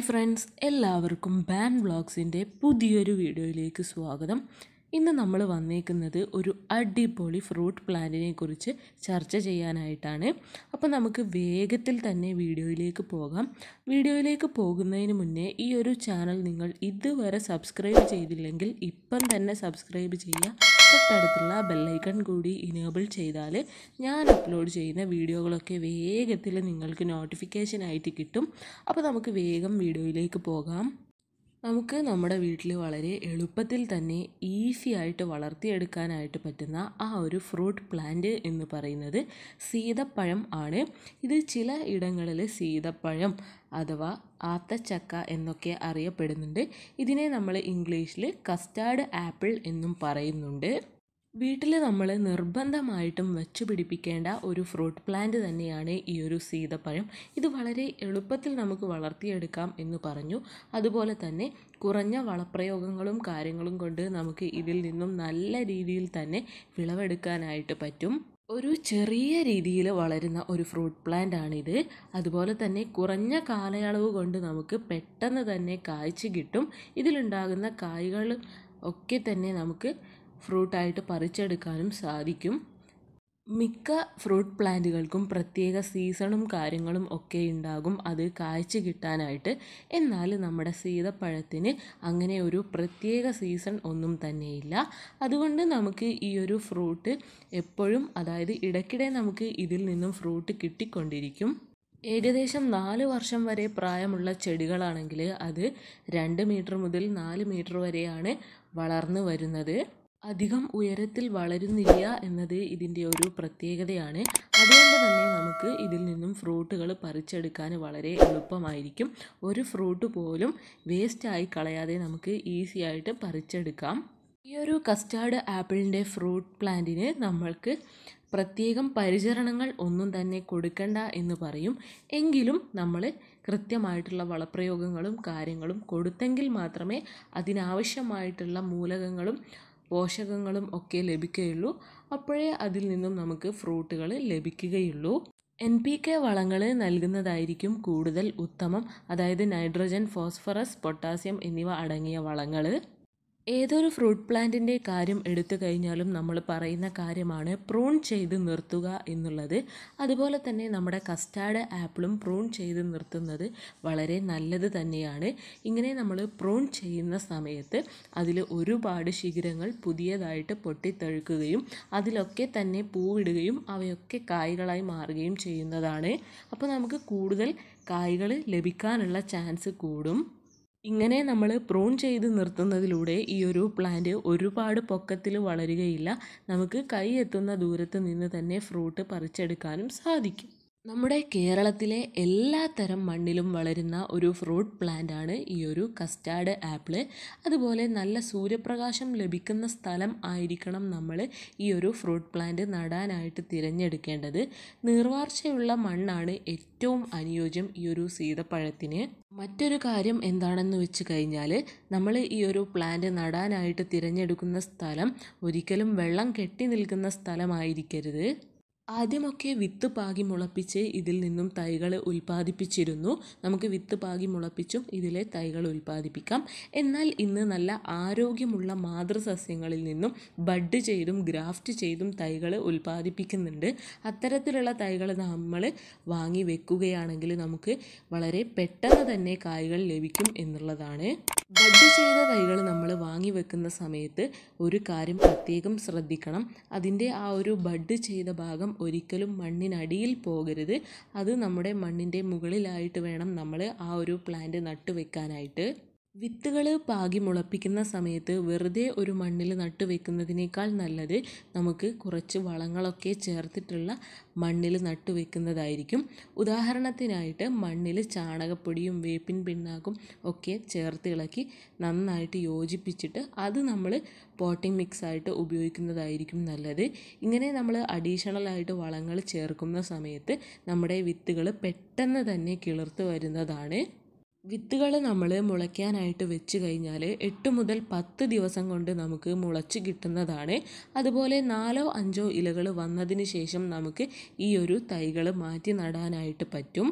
hi friends എല്ലാവർക്കും ബാൻ വ്ളോഗ്സിൻ്റെ പുതിയൊരു വീഡിയോയിലേക്ക് സ്വാഗതം ഇന്ന് നമ്മൾ വന്നേക്കുന്നത് ഒരു അടിപൊളി ഫ്രൂട്ട് പ്ലാന്റിനെ കുറിച്ച് ചർച്ച ചെയ്യാനായിട്ടാണ് അപ്പോൾ നമുക്ക് വേഗത്തിൽ തന്നെ വീഡിയോയിലേക്ക് പോകാം വീഡിയോയിലേക്ക് പോകുന്നതിന് മുന്നേ ഈ ഒരു ചാനൽ നിങ്ങൾ ഇതുവരെ സബ്സ്ക്രൈബ് ചെയ്തില്ലെങ്കിൽ ഇപ്പം തന്നെ സബ്സ്ക്രൈബ് ചെയ്യുക തൊട്ടടുത്തുള്ള ബെല്ലൈക്കൺ കൂടി ഇനേബിൾ ചെയ്താൽ ഞാൻ അപ്ലോഡ് ചെയ്യുന്ന വീഡിയോകളൊക്കെ വേഗത്തിൽ നിങ്ങൾക്ക് നോട്ടിഫിക്കേഷനായിട്ട് കിട്ടും അപ്പോൾ നമുക്ക് വേഗം വീഡിയോയിലേക്ക് പോകാം നമുക്ക് നമ്മുടെ വീട്ടിൽ വളരെ എളുപ്പത്തിൽ തന്നെ ഈസി ആയിട്ട് വളർത്തിയെടുക്കാനായിട്ട് പറ്റുന്ന ആ ഒരു ഫ്രൂട്ട് പ്ലാന്റ് എന്ന് പറയുന്നത് സീതപ്പഴം ആണ് ഇത് ചില ഇടങ്ങളിൽ സീതപ്പഴം അഥവാ ആത്തച്ചക്ക എന്നൊക്കെ അറിയപ്പെടുന്നുണ്ട് ഇതിനെ നമ്മൾ ഇംഗ്ലീഷിൽ കസ്റ്റാർഡ് ആപ്പിൾ എന്നും പറയുന്നുണ്ട് വീട്ടിൽ നമ്മൾ നിർബന്ധമായിട്ടും വെച്ച് പിടിപ്പിക്കേണ്ട ഒരു ഫ്രൂട്ട് പ്ലാന്റ് തന്നെയാണ് ഈ ഒരു സീതപ്പഴം ഇത് വളരെ എളുപ്പത്തിൽ നമുക്ക് വളർത്തിയെടുക്കാം എന്ന് പറഞ്ഞു അതുപോലെ തന്നെ കുറഞ്ഞ വളപ്രയോഗങ്ങളും കാര്യങ്ങളും കൊണ്ട് നമുക്ക് ഇതിൽ നിന്നും നല്ല രീതിയിൽ തന്നെ വിളവെടുക്കാനായിട്ട് പറ്റും ഒരു ചെറിയ രീതിയിൽ വളരുന്ന ഒരു ഫ്രൂട്ട് പ്ലാന്റ് ആണിത് അതുപോലെ തന്നെ കുറഞ്ഞ കാലയളവ് കൊണ്ട് നമുക്ക് പെട്ടെന്ന് തന്നെ കായ്ച്ചു കിട്ടും ഇതിലുണ്ടാകുന്ന കായ്കൾ ഒക്കെ തന്നെ നമുക്ക് ഫ്രൂട്ടായിട്ട് പറിച്ചെടുക്കാനും സാധിക്കും മിക്ക ഫ്രൂട്ട് പ്ലാന്റുകൾക്കും പ്രത്യേക സീസണും കാര്യങ്ങളും ഒക്കെ ഉണ്ടാകും അത് കാഴ്ച കിട്ടാനായിട്ട് എന്നാൽ നമ്മുടെ സീതപ്പഴത്തിന് അങ്ങനെ ഒരു പ്രത്യേക സീസൺ ഒന്നും തന്നെയില്ല അതുകൊണ്ട് നമുക്ക് ഈ ഒരു ഫ്രൂട്ട് എപ്പോഴും അതായത് ഇടയ്ക്കിടെ നമുക്ക് ഇതിൽ നിന്നും ഫ്രൂട്ട് കിട്ടിക്കൊണ്ടിരിക്കും ഏകദേശം നാല് വർഷം വരെ പ്രായമുള്ള ചെടികളാണെങ്കിൽ അത് രണ്ട് മീറ്റർ മുതൽ നാല് മീറ്റർ വരെയാണ് വളർന്നു വരുന്നത് അധികം ഉയരത്തിൽ വളരുന്നില്ല എന്നത് ഇതിൻ്റെ ഒരു പ്രത്യേകതയാണ് അതുകൊണ്ട് തന്നെ നമുക്ക് ഇതിൽ നിന്നും ഫ്രൂട്ടുകൾ പറിച്ചെടുക്കാൻ വളരെ എളുപ്പമായിരിക്കും ഒരു ഫ്രൂട്ട് പോലും വേസ്റ്റായി കളയാതെ നമുക്ക് ഈസി ആയിട്ട് പറിച്ചെടുക്കാം ഈ ഒരു കസ്റ്റാർഡ് ആപ്പിളിൻ്റെ ഫ്രൂട്ട് പ്ലാന്റിന് നമ്മൾക്ക് പ്രത്യേകം പരിചരണങ്ങൾ ഒന്നും തന്നെ കൊടുക്കണ്ട എന്ന് പറയും എങ്കിലും നമ്മൾ കൃത്യമായിട്ടുള്ള വളപ്രയോഗങ്ങളും കാര്യങ്ങളും കൊടുത്തെങ്കിൽ മാത്രമേ അതിനാവശ്യമായിട്ടുള്ള മൂലകങ്ങളും പോഷകങ്ങളും ഒക്കെ ലഭിക്കുകയുള്ളൂ അപ്പോഴേ അതിൽ നിന്നും നമുക്ക് ഫ്രൂട്ടുകൾ ലഭിക്കുകയുള്ളൂ എൻ പി കെ വളങ്ങൾ നൽകുന്നതായിരിക്കും കൂടുതൽ ഉത്തമം അതായത് നൈട്രജൻ ഫോസ്ഫറസ് പൊട്ടാസ്യം എന്നിവ അടങ്ങിയ വളങ്ങൾ ഏതൊരു ഫ്രൂട്ട് പ്ലാന്റിൻ്റെ കാര്യം എടുത്തു കഴിഞ്ഞാലും നമ്മൾ പറയുന്ന കാര്യമാണ് പ്രൂൺ ചെയ്ത് നിർത്തുക എന്നുള്ളത് അതുപോലെ തന്നെ നമ്മുടെ കസ്റ്റാർഡ് ആപ്പിളും പ്രൂൺ ചെയ്ത് നിർത്തുന്നത് വളരെ നല്ലത് തന്നെയാണ് ഇങ്ങനെ നമ്മൾ പ്രൂൺ ചെയ്യുന്ന സമയത്ത് അതിൽ ഒരുപാട് ശിഖരങ്ങൾ പുതിയതായിട്ട് പൊട്ടിത്തെഴുക്കുകയും അതിലൊക്കെ തന്നെ പൂവിടുകയും അവയൊക്കെ കായ്കളായി മാറുകയും ചെയ്യുന്നതാണ് അപ്പോൾ നമുക്ക് കൂടുതൽ കായ്കൾ ലഭിക്കാനുള്ള ചാൻസ് കൂടും ഇങ്ങനെ നമ്മൾ പ്രൂൺ ചെയ്ത് നിർത്തുന്നതിലൂടെ ഈ ഒരു പ്ലാന്റ് ഒരുപാട് പൊക്കത്തിൽ വളരുകയില്ല നമുക്ക് കൈ എത്തുന്ന ദൂരത്ത് നിന്ന് തന്നെ ഫ്രൂട്ട് പറിച്ചെടുക്കാനും സാധിക്കും നമ്മുടെ കേരളത്തിലെ എല്ലാ തരം മണ്ണിലും വളരുന്ന ഒരു ഫ്രൂട്ട് പ്ലാന്റ് ആണ് ഈ ഒരു കസ്റ്റാർഡ് ആപ്പിള് അതുപോലെ നല്ല സൂര്യപ്രകാശം ലഭിക്കുന്ന സ്ഥലം ആയിരിക്കണം നമ്മൾ ഈ ഒരു ഫ്രൂട്ട് പ്ലാന്റ് നടാനായിട്ട് തിരഞ്ഞെടുക്കേണ്ടത് നീർവാർച്ചയുള്ള മണ്ണാണ് ഏറ്റവും അനുയോജ്യം ഈ ഒരു സീതപ്പഴത്തിന് മറ്റൊരു കാര്യം എന്താണെന്ന് വെച്ച് കഴിഞ്ഞാൽ നമ്മൾ ഈ ഒരു പ്ലാന്റ് നടാനായിട്ട് തിരഞ്ഞെടുക്കുന്ന സ്ഥലം ഒരിക്കലും വെള്ളം കെട്ടി നിൽക്കുന്ന സ്ഥലമായിരിക്കരുത് ആദ്യമൊക്കെ വിത്ത് പാകി മുളപ്പിച്ച് ഇതിൽ നിന്നും തൈകൾ ഉൽപ്പാദിപ്പിച്ചിരുന്നു നമുക്ക് വിത്ത് പാകി മുളപ്പിച്ചും ഇതിലെ തൈകൾ ഉൽപ്പാദിപ്പിക്കാം എന്നാൽ ഇന്ന് നല്ല ആരോഗ്യമുള്ള മാതൃസസ്യങ്ങളിൽ നിന്നും ബഡ് ചെയ്തും ഗ്രാഫ്റ്റ് ചെയ്തും തൈകൾ ഉൽപ്പാദിപ്പിക്കുന്നുണ്ട് അത്തരത്തിലുള്ള തൈകൾ നമ്മൾ വാങ്ങി വെക്കുകയാണെങ്കിൽ നമുക്ക് വളരെ പെട്ടെന്ന് തന്നെ കായ്കൾ ലഭിക്കും എന്നുള്ളതാണ് ബഡ് ചെയ്ത തൈകൾ നമ്മൾ വാങ്ങി വെക്കുന്ന സമയത്ത് ഒരു കാര്യം പ്രത്യേകം ശ്രദ്ധിക്കണം അതിൻ്റെ ആ ഒരു ബഡ് ചെയ്ത ഭാഗം ഒരിക്കലും മണ്ണിനടിയിൽ പോകരുത് അത് നമ്മുടെ മണ്ണിൻ്റെ മുകളിലായിട്ട് വേണം നമ്മൾ ആ ഒരു പ്ലാന്റ് നട്ടു വെക്കാനായിട്ട് വിത്തുകൾ പാകി മുളപ്പിക്കുന്ന സമയത്ത് വെറുതെ ഒരു മണ്ണിൽ നട്ടു വെക്കുന്നതിനേക്കാൾ നല്ലത് നമുക്ക് കുറച്ച് വളങ്ങളൊക്കെ ചേർത്തിട്ടുള്ള മണ്ണിൽ നട്ടു വെക്കുന്നതായിരിക്കും ഉദാഹരണത്തിനായിട്ട് മണ്ണിൽ ചാണകപ്പൊടിയും വേപ്പിൻ പിണ്ണാക്കും ഒക്കെ ചേർത്ത് ഇളക്കി നന്നായിട്ട് യോജിപ്പിച്ചിട്ട് അത് നമ്മൾ പോട്ടിംഗ് മിക്സായിട്ട് ഉപയോഗിക്കുന്നതായിരിക്കും നല്ലത് ഇങ്ങനെ നമ്മൾ അഡീഷണലായിട്ട് വളങ്ങൾ ചേർക്കുന്ന സമയത്ത് നമ്മുടെ വിത്തുകൾ പെട്ടെന്ന് തന്നെ കിളിർത്ത് വരുന്നതാണ് വിത്തുകൾ നമ്മൾ മുളയ്ക്കാനായിട്ട് വെച്ച് കഴിഞ്ഞാൽ എട്ട് മുതൽ പത്ത് ദിവസം കൊണ്ട് നമുക്ക് മുളച്ച് കിട്ടുന്നതാണ് അതുപോലെ നാലോ അഞ്ചോ ഇലകൾ വന്നതിന് ശേഷം നമുക്ക് ഈ ഒരു തൈകൾ മാറ്റി നടാനായിട്ട് പറ്റും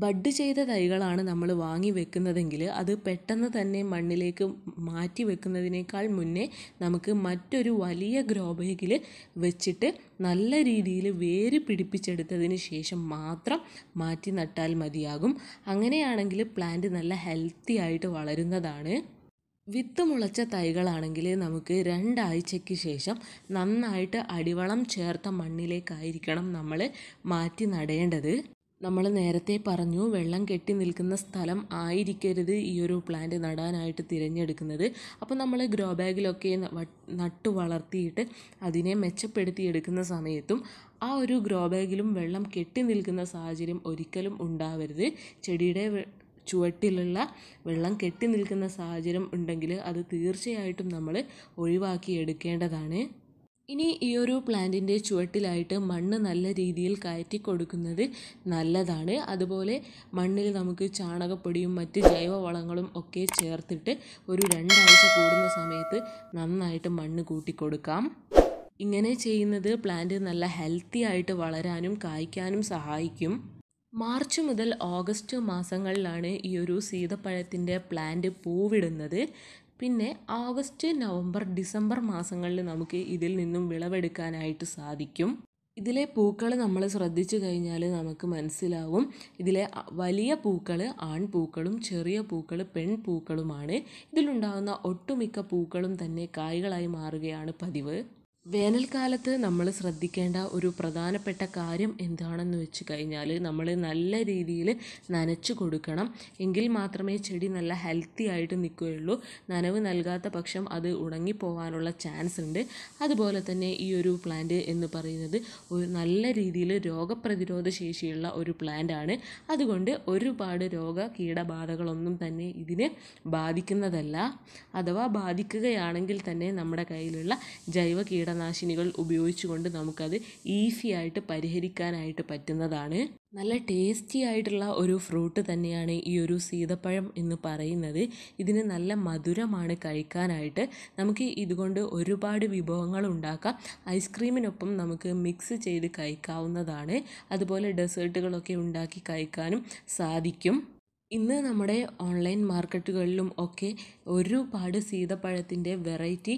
ബഡ് ചെയ്ത തൈകളാണ് നമ്മൾ വാങ്ങി വെക്കുന്നതെങ്കിൽ അത് പെട്ടെന്ന് തന്നെ മണ്ണിലേക്ക് മാറ്റി വെക്കുന്നതിനേക്കാൾ മുന്നേ നമുക്ക് മറ്റൊരു വലിയ ഗ്രോ ബാഗിൽ വെച്ചിട്ട് നല്ല രീതിയിൽ വേര് പിടിപ്പിച്ചെടുത്തതിന് ശേഷം മാത്രം മാറ്റി നട്ടാൽ മതിയാകും അങ്ങനെയാണെങ്കിൽ പ്ലാന്റ് നല്ല ഹെൽത്തി ആയിട്ട് വളരുന്നതാണ് വിത്ത് മുളച്ച തൈകളാണെങ്കിൽ നമുക്ക് രണ്ടാഴ്ചയ്ക്ക് ശേഷം നന്നായിട്ട് അടിവളം ചേർത്ത മണ്ണിലേക്കായിരിക്കണം നമ്മൾ മാറ്റി നടേണ്ടത് നമ്മൾ നേരത്തെ പറഞ്ഞു വെള്ളം കെട്ടി നിൽക്കുന്ന സ്ഥലം ആയിരിക്കരുത് ഈ ഒരു പ്ലാന്റ് നടാനായിട്ട് തിരഞ്ഞെടുക്കുന്നത് അപ്പോൾ നമ്മൾ ഗ്രോ ബാഗിലൊക്കെ നട്ടു വളർത്തിയിട്ട് അതിനെ മെച്ചപ്പെടുത്തിയെടുക്കുന്ന സമയത്തും ആ ഒരു ഗ്രോ ബാഗിലും വെള്ളം കെട്ടി നിൽക്കുന്ന സാഹചര്യം ഒരിക്കലും ഉണ്ടാവരുത് ചെടിയുടെ ചുവട്ടിലുള്ള വെള്ളം കെട്ടി നിൽക്കുന്ന സാഹചര്യം ഉണ്ടെങ്കിൽ അത് തീർച്ചയായിട്ടും നമ്മൾ ഒഴിവാക്കി എടുക്കേണ്ടതാണ് ഇനി ഈ ഒരു പ്ലാന്റിൻ്റെ ചുവട്ടിലായിട്ട് മണ്ണ് നല്ല രീതിയിൽ കയറ്റി കൊടുക്കുന്നത് നല്ലതാണ് അതുപോലെ മണ്ണിൽ നമുക്ക് ചാണകപ്പൊടിയും മറ്റ് ജൈവവളങ്ങളും ഒക്കെ ചേർത്തിട്ട് ഒരു രണ്ടാഴ്ച കൂടുന്ന സമയത്ത് നന്നായിട്ട് മണ്ണ് കൂട്ടിക്കൊടുക്കാം കൊടുക്കാം ഇങ്ങനെ ചെയ്യുന്നത് പ്ലാന്റ് നല്ല ഹെൽത്തി ആയിട്ട് വളരാനും കായ്ക്കാനും സഹായിക്കും മാർച്ച് മുതൽ ഓഗസ്റ്റ് മാസങ്ങളിലാണ് ഈ ഒരു സീതപ്പഴത്തിൻ്റെ പ്ലാന്റ് പൂവിടുന്നത് പിന്നെ ആഗസ്റ്റ് നവംബർ ഡിസംബർ മാസങ്ങളിൽ നമുക്ക് ഇതിൽ നിന്നും വിളവെടുക്കാനായിട്ട് സാധിക്കും ഇതിലെ പൂക്കൾ നമ്മൾ ശ്രദ്ധിച്ചു കഴിഞ്ഞാൽ നമുക്ക് മനസ്സിലാവും ഇതിലെ വലിയ പൂക്കൾ ആൺപൂക്കളും ചെറിയ പൂക്കൾ പെൺപൂക്കളുമാണ് ഇതിലുണ്ടാകുന്ന ഒട്ടുമിക്ക പൂക്കളും തന്നെ കായ്കളായി മാറുകയാണ് പതിവ് വേനൽക്കാലത്ത് നമ്മൾ ശ്രദ്ധിക്കേണ്ട ഒരു പ്രധാനപ്പെട്ട കാര്യം എന്താണെന്ന് വെച്ച് കഴിഞ്ഞാൽ നമ്മൾ നല്ല രീതിയിൽ നനച്ചു കൊടുക്കണം എങ്കിൽ മാത്രമേ ചെടി നല്ല ഹെൽത്തി ആയിട്ട് നിൽക്കുകയുള്ളൂ നനവ് നൽകാത്ത പക്ഷം അത് ഉണങ്ങിപ്പോവാനുള്ള ചാൻസ് ഉണ്ട് അതുപോലെ തന്നെ ഈ ഒരു പ്ലാന്റ് എന്ന് പറയുന്നത് ഒരു നല്ല രീതിയിൽ രോഗപ്രതിരോധ ശേഷിയുള്ള ഒരു പ്ലാന്റ് ആണ് അതുകൊണ്ട് ഒരുപാട് രോഗ കീടബാധകളൊന്നും തന്നെ ഇതിനെ ബാധിക്കുന്നതല്ല അഥവാ ബാധിക്കുകയാണെങ്കിൽ തന്നെ നമ്മുടെ കയ്യിലുള്ള ജൈവ കീട കീടനാശിനികൾ ഉപയോഗിച്ചുകൊണ്ട് നമുക്കത് ഈസി ആയിട്ട് പരിഹരിക്കാനായിട്ട് പറ്റുന്നതാണ് നല്ല ടേസ്റ്റി ആയിട്ടുള്ള ഒരു ഫ്രൂട്ട് തന്നെയാണ് ഈ ഒരു സീതപ്പഴം എന്ന് പറയുന്നത് ഇതിന് നല്ല മധുരമാണ് കഴിക്കാനായിട്ട് നമുക്ക് ഇതുകൊണ്ട് ഒരുപാട് വിഭവങ്ങൾ ഉണ്ടാക്കാം ഐസ്ക്രീമിനൊപ്പം നമുക്ക് മിക്സ് ചെയ്ത് കഴിക്കാവുന്നതാണ് അതുപോലെ ഡെസേർട്ടുകളൊക്കെ ഉണ്ടാക്കി കഴിക്കാനും സാധിക്കും ഇന്ന് നമ്മുടെ ഓൺലൈൻ മാർക്കറ്റുകളിലും ഒക്കെ ഒരുപാട് സീതപ്പഴത്തിൻ്റെ വെറൈറ്റി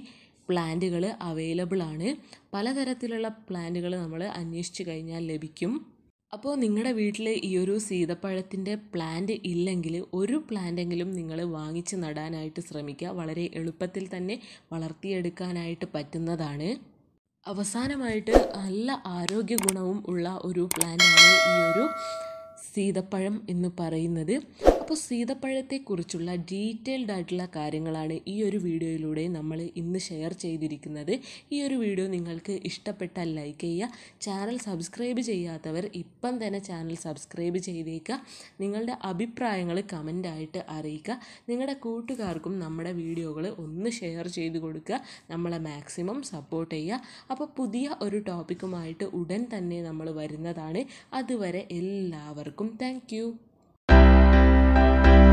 പ്ലാന്റുകൾ അവൈലബിൾ ആണ് പലതരത്തിലുള്ള പ്ലാന്റുകൾ നമ്മൾ അന്വേഷിച്ച് കഴിഞ്ഞാൽ ലഭിക്കും അപ്പോൾ നിങ്ങളുടെ വീട്ടിൽ ഈ ഒരു സീതപ്പഴത്തിൻ്റെ പ്ലാന്റ് ഇല്ലെങ്കിൽ ഒരു പ്ലാന്റെങ്കിലും നിങ്ങൾ വാങ്ങിച്ച് നടാനായിട്ട് ശ്രമിക്കുക വളരെ എളുപ്പത്തിൽ തന്നെ വളർത്തിയെടുക്കാനായിട്ട് പറ്റുന്നതാണ് അവസാനമായിട്ട് നല്ല ആരോഗ്യ ഗുണവും ഉള്ള ഒരു പ്ലാന്റാണ് ഈ ഒരു സീതപ്പഴം എന്ന് പറയുന്നത് അപ്പോൾ സീതപ്പഴത്തെക്കുറിച്ചുള്ള ഡീറ്റെയിൽഡ് ആയിട്ടുള്ള കാര്യങ്ങളാണ് ഈ ഒരു വീഡിയോയിലൂടെ നമ്മൾ ഇന്ന് ഷെയർ ചെയ്തിരിക്കുന്നത് ഈ ഒരു വീഡിയോ നിങ്ങൾക്ക് ഇഷ്ടപ്പെട്ടാൽ ലൈക്ക് ചെയ്യുക ചാനൽ സബ്സ്ക്രൈബ് ചെയ്യാത്തവർ ഇപ്പം തന്നെ ചാനൽ സബ്സ്ക്രൈബ് ചെയ്തേക്കുക നിങ്ങളുടെ അഭിപ്രായങ്ങൾ കമൻ്റായിട്ട് അറിയിക്കുക നിങ്ങളുടെ കൂട്ടുകാർക്കും നമ്മുടെ വീഡിയോകൾ ഒന്ന് ഷെയർ ചെയ്ത് കൊടുക്കുക നമ്മളെ മാക്സിമം സപ്പോർട്ട് ചെയ്യുക അപ്പോൾ പുതിയ ഒരു ടോപ്പിക്കുമായിട്ട് ഉടൻ തന്നെ നമ്മൾ വരുന്നതാണ് അതുവരെ എല്ലാവർക്കും താങ്ക് you